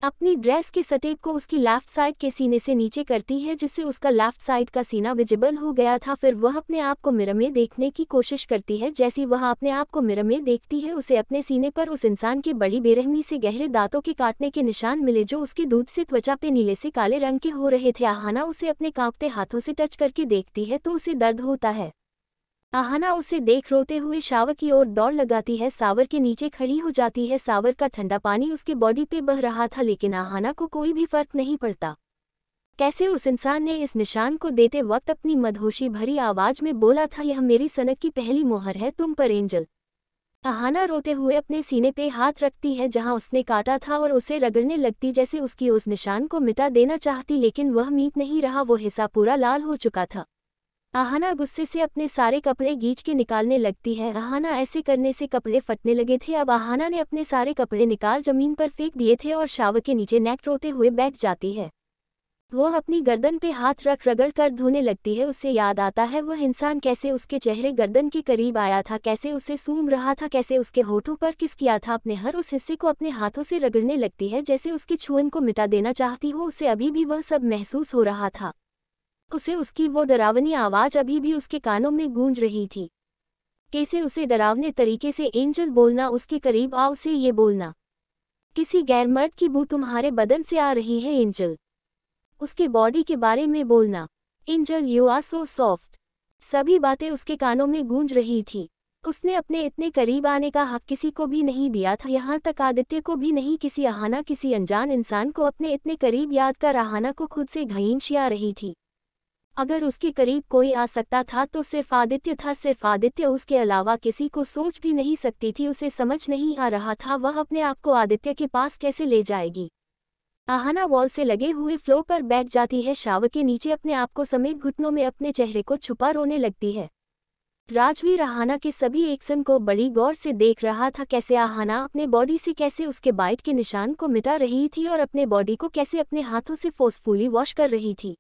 अपनी ड्रेस के सटेप को उसकी लेफ्ट साइड के सीने से नीचे करती है जिससे उसका लेफ्ट साइड का सीना विजिबल हो गया था फिर वह अपने आप को मिरर में देखने की कोशिश करती है जैसी वह अपने आप को मिरर में देखती है उसे अपने सीने पर उस इंसान के बड़ी बेरहमी से गहरे दांतों के काटने के निशान मिले जो उसके दूध से त्वचा पे नीले से काले रंग के हो रहे थे आहाना उसे अपने कांपते हाथों से टच करके देखती है तो उसे दर्द होता है आहाना उसे देख रोते हुए शावर की ओर दौड़ लगाती है सावर के नीचे खड़ी हो जाती है सावर का ठंडा पानी उसके बॉडी पे बह रहा था लेकिन आहाना को कोई भी फर्क नहीं पड़ता कैसे उस इंसान ने इस निशान को देते वक्त अपनी मदहोशी भरी आवाज में बोला था यह मेरी सनक की पहली मोहर है तुम पर एंजल आहाना रोते हुए अपने सीने पे हाथ रखती है जहां उसने काटा था और उसे रगड़ने लगती जैसे उसकी उस निशान को मिटा देना चाहती लेकिन वह मीट नहीं रहा वो हिस्सा पूरा लाल हो चुका था आहाना गुस्से से अपने सारे कपड़े गींच के निकालने लगती है आहाना ऐसे करने से कपड़े फटने लगे थे अब आहाना ने अपने सारे कपड़े निकाल जमीन पर फेंक दिए थे और शाव के नीचे नेक रोते हुए बैठ जाती है वह अपनी गर्दन पे हाथ रख रगड़ कर धोने लगती है उसे याद आता है वह इंसान कैसे उसके चेहरे गर्दन के करीब आया था कैसे उसे सूंघ रहा था कैसे उसके होठों पर किस किया था अपने हर उस हिस्से को अपने हाथों से रगड़ने लगती है जैसे उसकी छुअन को मिटा देना चाहती हो उसे अभी भी वह सब महसूस हो रहा था उसे उसकी वो डरावनी आवाज़ अभी भी उसके कानों में गूंज रही थी कैसे उसे डरावने तरीके से एंजल बोलना उसके करीब आ उसे ये बोलना किसी गैरमर्द की बू तुम्हारे बदन से आ रही है एंजल उसके बॉडी के बारे में बोलना angel you are so soft सभी बातें उसके कानों में गूंज रही थी उसने अपने इतने करीब आने का हक किसी को भी नहीं दिया था यहाँ तक आदित्य को भी नहीं किसी आहाना किसी अनजान इंसान को अपने इतने करीब याद कर आहाना को खुद से घईंच आ रही थी अगर उसके करीब कोई आ सकता था तो सिर्फ आदित्य था सिर्फ आदित्य उसके अलावा किसी को सोच भी नहीं सकती थी उसे समझ नहीं आ रहा था वह अपने आप को आदित्य के पास कैसे ले जाएगी आहाना वॉल से लगे हुए फ्लोर पर बैठ जाती है शाव के नीचे अपने आप को समेत घुटनों में अपने चेहरे को छुपा रोने लगती है राजवीर आहाना के सभी एक्शन को बड़ी गौर से देख रहा था कैसे आहाना अपने बॉडी से कैसे उसके बाइट के निशान को मिटा रही थी और अपने बॉडी को कैसे अपने हाथों से फोर्सफुली वॉश कर रही थी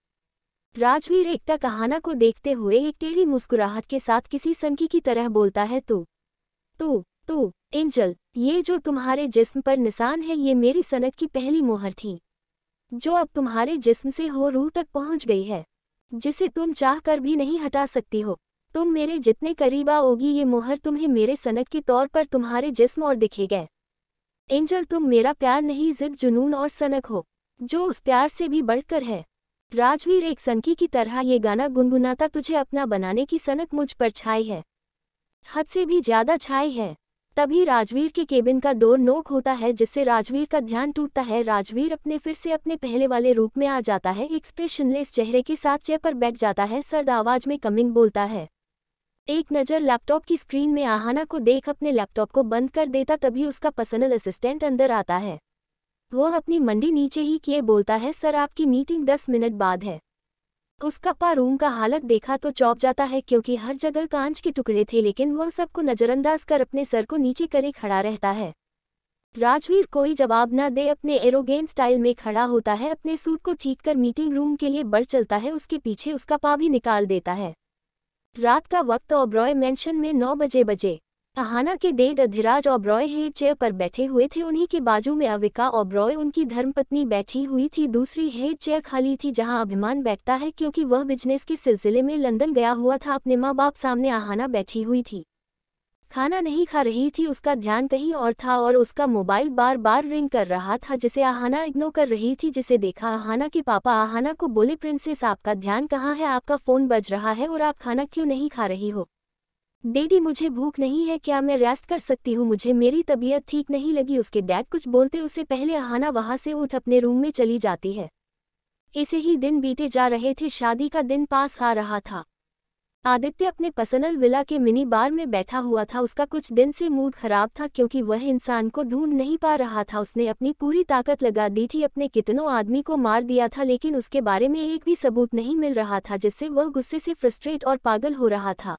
राजवीर एकता कहाना को देखते हुए एक टेढ़ी मुस्कुराहट के साथ किसी सनकी की तरह बोलता है तो तो तो एंजल ये जो तुम्हारे जिस्म पर निशान है ये मेरी सनक की पहली मोहर थी जो अब तुम्हारे जिस्म से हो रूह तक पहुंच गई है जिसे तुम चाह कर भी नहीं हटा सकती हो तुम मेरे जितने करीब आओगी ये मोहर तुम्हें मेरे सनक के तौर पर तुम्हारे जिस्म और दिखे गए एंजल तुम मेरा प्यार नहीं जिद जुनून और सनक हो जो उस प्यार से भी बढ़कर है राजवीर एक सनकी की तरह ये गाना गुनगुनाता तुझे अपना बनाने की सनक मुझ पर छाई है हद से भी ज्यादा छाई है तभी राजवीर के केबिन का डोर नोक होता है जिससे राजवीर का ध्यान टूटता है राजवीर अपने फिर से अपने पहले वाले रूप में आ जाता है एक्सप्रेशनलेस चेहरे के साथ चेयर पर बैठ जाता है सर्द आवाज में कमिंग बोलता है एक नज़र लैपटॉप की स्क्रीन में आहाना को देख अपने लैपटॉप को बंद कर देता तभी उसका पर्सनल असिस्टेंट अंदर आता है वह अपनी मंडी नीचे ही किए बोलता है सर आपकी मीटिंग दस मिनट बाद है उसका पा रूम का हालत देखा तो चौप जाता है क्योंकि हर जगह कांच के टुकड़े थे लेकिन वह सबको नज़रअंदाज कर अपने सर को नीचे करे खड़ा रहता है राजवीर कोई जवाब ना दे अपने एरोगेन स्टाइल में खड़ा होता है अपने सूट को ठीक कर मीटिंग रूम के लिए बढ़ चलता है उसके पीछे उसका पा भी निकाल देता है रात का वक्त ओब्रॉय मैंशन में नौ बजे बजे अहाना के dad Adhiraj Oberoi head chair पर बैठे हुए थे उन्हीं के बाजू में अविका ओब्रॉय उनकी धर्मपत्नी बैठी हुई थी दूसरी हेड चेयर खाली थी जहां अभिमान बैठता है क्योंकि वह बिजनेस के सिलसिले में लंदन गया हुआ था अपने माँ बाप सामने अहाना बैठी हुई थी खाना नहीं खा रही थी उसका ध्यान कहीं और था और उसका मोबाइल बार बार रिंग कर रहा था जिसे आहाना इग्नोर कर रही थी जिसे देखा आहाना के पापा आहाना को बोले प्रिंसेस आपका ध्यान कहाँ है आपका फ़ोन बज रहा है और आप खाना क्यों नहीं खा रही हो डेडी मुझे भूख नहीं है क्या मैं रेस्ट कर सकती हूँ मुझे मेरी तबीयत ठीक नहीं लगी उसके डैड कुछ बोलते उसे पहले आहाना वहाँ से उठ अपने रूम में चली जाती है ऐसे ही दिन बीते जा रहे थे शादी का दिन पास आ रहा था आदित्य अपने पर्सनल विला के मिनी बार में बैठा हुआ था उसका कुछ दिन से मूड खराब था क्योंकि वह इंसान को ढूंढ नहीं पा रहा था उसने अपनी पूरी ताकत लगा दी थी अपने कितनों आदमी को मार दिया था लेकिन उसके बारे में एक भी सबूत नहीं मिल रहा था जिससे वह गुस्से से फ्रस्ट्रेट और पागल हो रहा था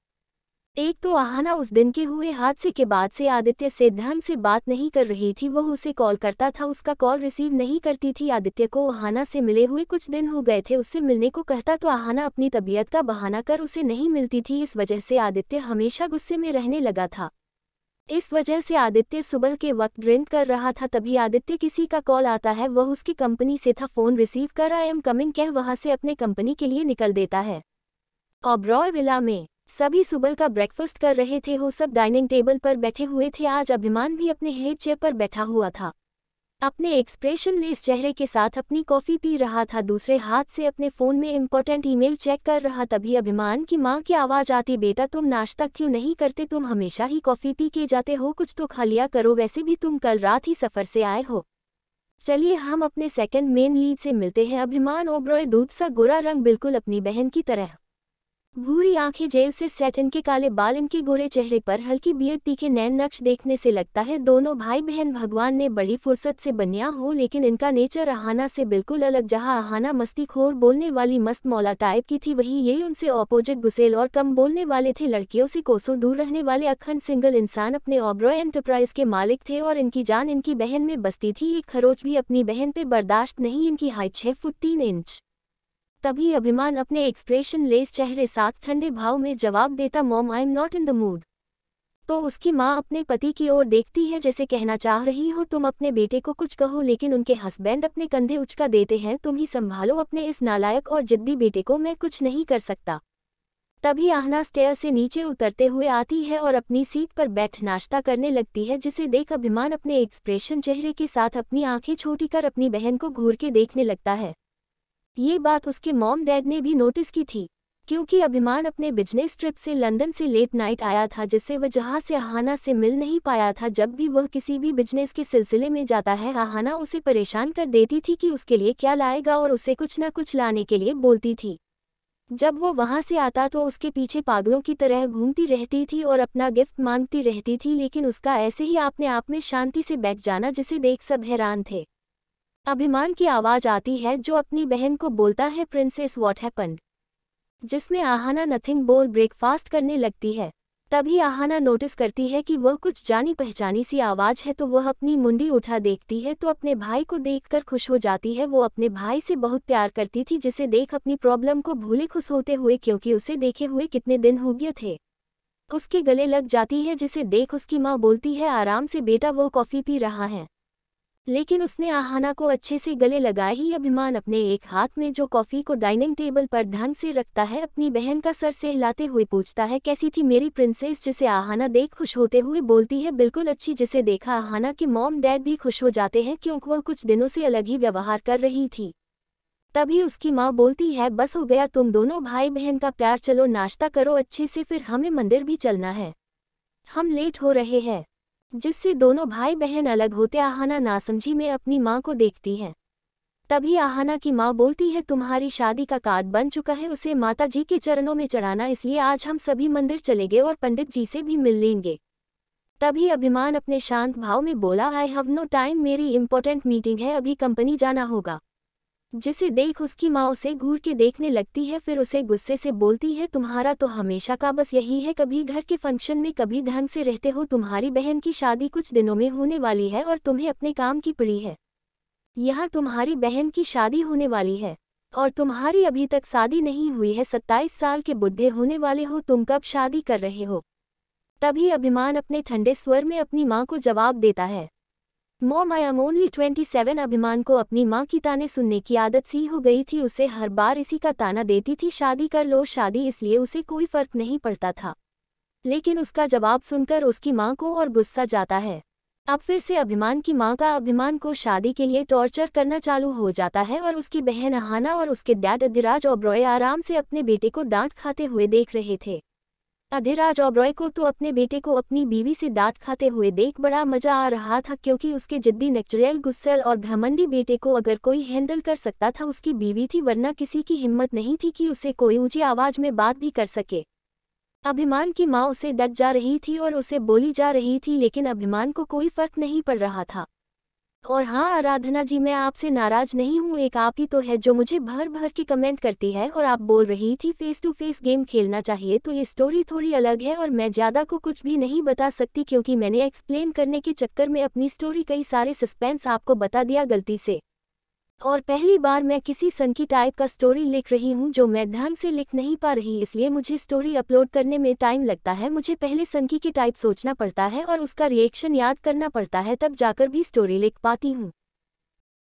एक तो आहाना उस दिन के हुए हादसे के बाद से आदित्य से ढंग से बात नहीं कर रही थी वह उसे कॉल करता था उसका कॉल रिसीव नहीं करती थी आदित्य को आहाना से मिले हुए कुछ दिन हो गए थे उससे मिलने को कहता तो आहाना अपनी तबीयत का बहाना कर उसे नहीं मिलती थी इस वजह से आदित्य हमेशा गुस्से में रहने लगा था इस वजह से आदित्य सुबह के वक्त ड्रिंक कर रहा था तभी आदित्य किसी का कॉल आता है वह उसकी कंपनी से था फोन रिसीव कर आई एम कमिंग कह वहाँ से अपने कंपनी के लिए निकल देता है ऑब्रॉय विला में सभी सुबह का ब्रेकफास्ट कर रहे थे हो सब डाइनिंग टेबल पर बैठे हुए थे आज अभिमान भी अपने हेड चेयर पर बैठा हुआ था अपने एक्सप्रेशन लेस चेहरे के साथ अपनी कॉफ़ी पी रहा था दूसरे हाथ से अपने फ़ोन में इम्पोर्टेंट ईमेल चेक कर रहा तभी अभिमान की माँ की आवाज़ आती बेटा तुम नाश्ता क्यों नहीं करते तुम हमेशा ही कॉफ़ी पी के जाते हो कुछ तो खा लिया करो वैसे भी तुम कल रात ही सफ़र से आए हो चलिए हम अपने सेकंड मेन लीड से मिलते हैं अभिमान ओब्रॉय दूध सा गोरा रंग बिल्कुल अपनी बहन की तरह भूरी आंखें जेव से सेट इनके काले बाल इनके गोरे चेहरे पर हल्की बियर तीखे नैन नक्श देखने से लगता है दोनों भाई बहन भगवान ने बड़ी फुर्सत से बनिया हो लेकिन इनका नेचर अहाना से बिल्कुल अलग जहां अहाना मस्ती खोर बोलने वाली मस्त मौला टाइप की थी वहीं ये उनसे ऑपोजिट गुसेल और कम बोलने वाले थे लड़कियों से कोसों दूर रहने वाले अखंड सिंगल इंसान अपने ऑब्रो एंटरप्राइज के मालिक थे और इनकी जान इनकी बहन में बसती थी एक खरोच भी अपनी बहन पे बर्दाश्त नहीं इनकी हाइट छह फुट तीन इंच तभी अभिमान अपने एक्सप्रेशन लेस चेहरे साथ ठंडे भाव में जवाब देता mom I am not in the mood तो उसकी माँ अपने पति की ओर देखती है जैसे कहना चाह रही हो तुम अपने बेटे को कुछ कहो लेकिन उनके हस्बैंड अपने कंधे उचका देते हैं तुम ही संभालो अपने इस नालायक और जिद्दी बेटे को मैं कुछ नहीं कर सकता तभी आहना स्टेयर से नीचे उतरते हुए आती है और अपनी सीट पर बैठ नाश्ता करने लगती है जिसे देख अभिमान अपने एक्सप्रेशन चेहरे के साथ अपनी आंखें छोटी कर अपनी बहन को घूर के देखने लगता है ये बात उसके मॉम डैड ने भी नोटिस की थी क्योंकि अभिमान अपने बिजनेस ट्रिप से लंदन से लेट नाइट आया था जिससे वह जहाँ से आहाना से मिल नहीं पाया था जब भी वह किसी भी बिजनेस के सिलसिले में जाता है आहाना उसे परेशान कर देती थी कि उसके लिए क्या लाएगा और उसे कुछ न कुछ लाने के लिए बोलती थी जब वो वहाँ से आता तो उसके पीछे पागलों की तरह घूमती रहती थी और अपना गिफ्ट मांगती रहती थी लेकिन उसका ऐसे ही अपने आप में शांति से बैठ जाना जिसे देख सब हैरान थे अभिमान की आवाज आती है जो अपनी बहन को बोलता है प्रिंसेस वॉट हैपन जिसमें आहाना नथिंग बोल ब्रेकफास्ट करने लगती है तभी आहाना नोटिस करती है कि वह कुछ जानी पहचानी सी आवाज़ है तो वह अपनी मुंडी उठा देखती है तो अपने भाई को देखकर खुश हो जाती है वो अपने भाई से बहुत प्यार करती थी जिसे देख अपनी प्रॉब्लम को भूले खुश होते हुए क्योंकि उसे देखे हुए कितने दिन हो गए थे उसके गले लग जाती है जिसे देख उसकी माँ बोलती है आराम से बेटा वो कॉफ़ी पी रहा है लेकिन उसने आहाना को अच्छे से गले लगाए ही अभिमान अपने एक हाथ में जो कॉफ़ी को डाइनिंग टेबल पर ढंग से रखता है अपनी बहन का सर से हिलाते हुए पूछता है कैसी थी मेरी प्रिंसेस जिसे आहाना देख खुश होते हुए बोलती है बिल्कुल अच्छी जिसे देखा आहाना के मॉम डैड भी खुश हो जाते हैं क्योंकि वह कुछ दिनों से अलग ही व्यवहार कर रही थी तभी उसकी माँ बोलती है बस हो गया तुम दोनों भाई बहन का प्यार चलो नाश्ता करो अच्छे से फिर हमें मंदिर भी चलना है हम लेट हो रहे हैं जिससे दोनों भाई बहन अलग होते आहाना नासमझी में अपनी माँ को देखती हैं तभी आहाना की माँ बोलती है तुम्हारी शादी का कार्ड बन चुका है उसे माता जी के चरणों में चढ़ाना इसलिए आज हम सभी मंदिर चले गए और पंडित जी से भी मिल लेंगे तभी अभिमान अपने शांत भाव में बोला आई हैव नो टाइम मेरी इम्पोर्टेंट मीटिंग है अभी कंपनी जाना होगा जिसे देख उसकी माँ उसे घूर के देखने लगती है फिर उसे गुस्से से बोलती है तुम्हारा तो हमेशा का बस यही है कभी घर के फंक्शन में कभी ढंग से रहते हो तुम्हारी बहन की शादी कुछ दिनों में होने वाली है और तुम्हें अपने काम की पड़ी है यहाँ तुम्हारी बहन की शादी होने वाली है और तुम्हारी अभी तक शादी नहीं हुई है सत्ताईस साल के बुढ़े होने वाले हो तुम कब शादी कर रहे हो तभी अभिमान अपने ठंडे स्वर में अपनी माँ को जवाब देता है mom I am only twenty seven Abhiman को अपनी माँ की ताने सुनने की आदत सी हो गई थी उसे हर बार इसी का ताना देती थी शादी कर लो शादी इसलिए उसे कोई फर्क नहीं पड़ता था लेकिन उसका जवाब सुनकर उसकी माँ को और गुस्सा जाता है अब फिर से अभिमान की माँ का अभिमान को शादी के लिए टॉर्चर करना चालू हो जाता है और उसकी बहन अहाना और उसके डैड अधिराज ओब्रॉय आराम से अपने बेटे को डांट खाते हुए देख रहे थे अधिराज ओब्रॉय को तो अपने बेटे को अपनी बीवी से डांट खाते हुए देख बड़ा मजा आ रहा था क्योंकि उसके जिद्दी नेचुरल गुस्सेल और घमंडी बेटे को अगर कोई हैंडल कर सकता था उसकी बीवी थी वरना किसी की हिम्मत नहीं थी कि उसे कोई ऊंची आवाज में बात भी कर सके अभिमान की माँ उसे डट जा रही थी और उसे बोली जा रही थी लेकिन अभिमान को कोई फर्क नहीं पड़ रहा था और हाँ आराधना जी मैं आपसे नाराज नहीं हूँ एक आप ही तो है जो मुझे भर भर के कमेंट करती है और आप बोल रही थी फेस टू फेस गेम खेलना चाहिए तो ये स्टोरी थोड़ी अलग है और मैं ज़्यादा को कुछ भी नहीं बता सकती क्योंकि मैंने एक्सप्लेन करने के चक्कर में अपनी स्टोरी कई सारे सस्पेंस आपको बता दिया गलती से और पहली बार मैं किसी संकी टाइप का स्टोरी लिख रही हूँ जो मैं ढंग से लिख नहीं पा रही इसलिए मुझे स्टोरी अपलोड करने में टाइम लगता है मुझे पहले संकी की टाइप सोचना पड़ता है और उसका रिएक्शन याद करना पड़ता है तब जाकर भी स्टोरी लिख पाती हूँ